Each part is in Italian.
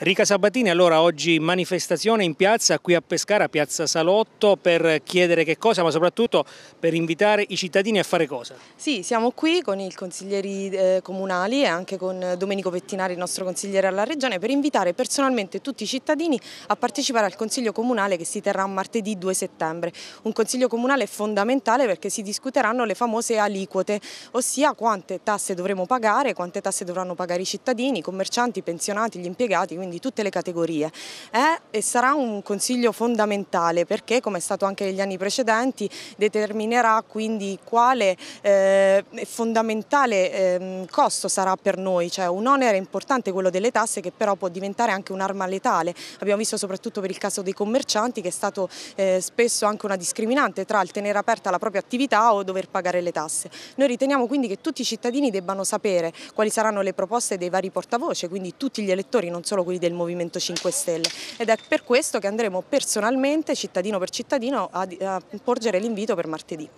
Rica Sabatini, allora oggi manifestazione in piazza qui a Pescara, piazza Salotto, per chiedere che cosa, ma soprattutto per invitare i cittadini a fare cosa? Sì, siamo qui con i consiglieri eh, comunali e anche con Domenico Pettinari, il nostro consigliere alla regione, per invitare personalmente tutti i cittadini a partecipare al consiglio comunale che si terrà martedì 2 settembre. Un consiglio comunale fondamentale perché si discuteranno le famose aliquote, ossia quante tasse dovremo pagare, quante tasse dovranno pagare i cittadini, i commercianti, i pensionati, gli impiegati, quindi quindi tutte le categorie. È eh, e sarà un consiglio fondamentale perché, come è stato anche negli anni precedenti, determinerà quindi quale eh, fondamentale eh, costo sarà per noi, cioè un onere importante quello delle tasse che però può diventare anche un'arma letale. Abbiamo visto soprattutto per il caso dei commercianti che è stato eh, spesso anche una discriminante tra il tenere aperta la propria attività o dover pagare le tasse. Noi riteniamo quindi che tutti i cittadini debbano sapere quali saranno le proposte dei vari portavoce, quindi tutti gli elettori, non solo quelli valori del Movimento 5 Stelle ed è per questo che andremo personalmente, cittadino per cittadino, a, a porgere l'invito per martedì.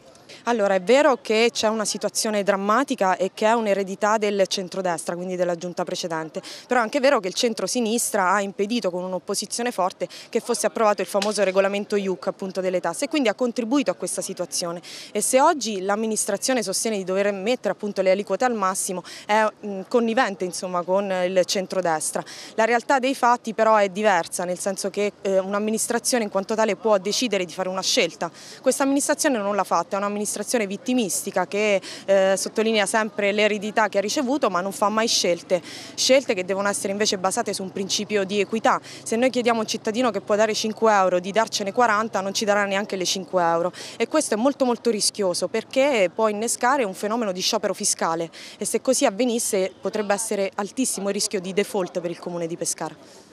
Allora è vero che c'è una situazione drammatica e che è un'eredità del centrodestra, quindi della giunta precedente, però è anche vero che il centro-sinistra ha impedito con un'opposizione forte che fosse approvato il famoso regolamento IUC appunto delle tasse e quindi ha contribuito a questa situazione e se oggi l'amministrazione sostiene di dover mettere appunto le aliquote al massimo è connivente insomma con il centrodestra. La realtà dei fatti però è diversa nel senso che eh, un'amministrazione in quanto tale può decidere di fare una scelta, questa amministrazione non l'ha fatta, è un'amministrazione un'amministrazione vittimistica che eh, sottolinea sempre l'eredità che ha ricevuto ma non fa mai scelte, scelte che devono essere invece basate su un principio di equità. Se noi chiediamo a un cittadino che può dare 5 euro di darcene 40 non ci darà neanche le 5 euro e questo è molto molto rischioso perché può innescare un fenomeno di sciopero fiscale e se così avvenisse potrebbe essere altissimo il rischio di default per il comune di Pescara.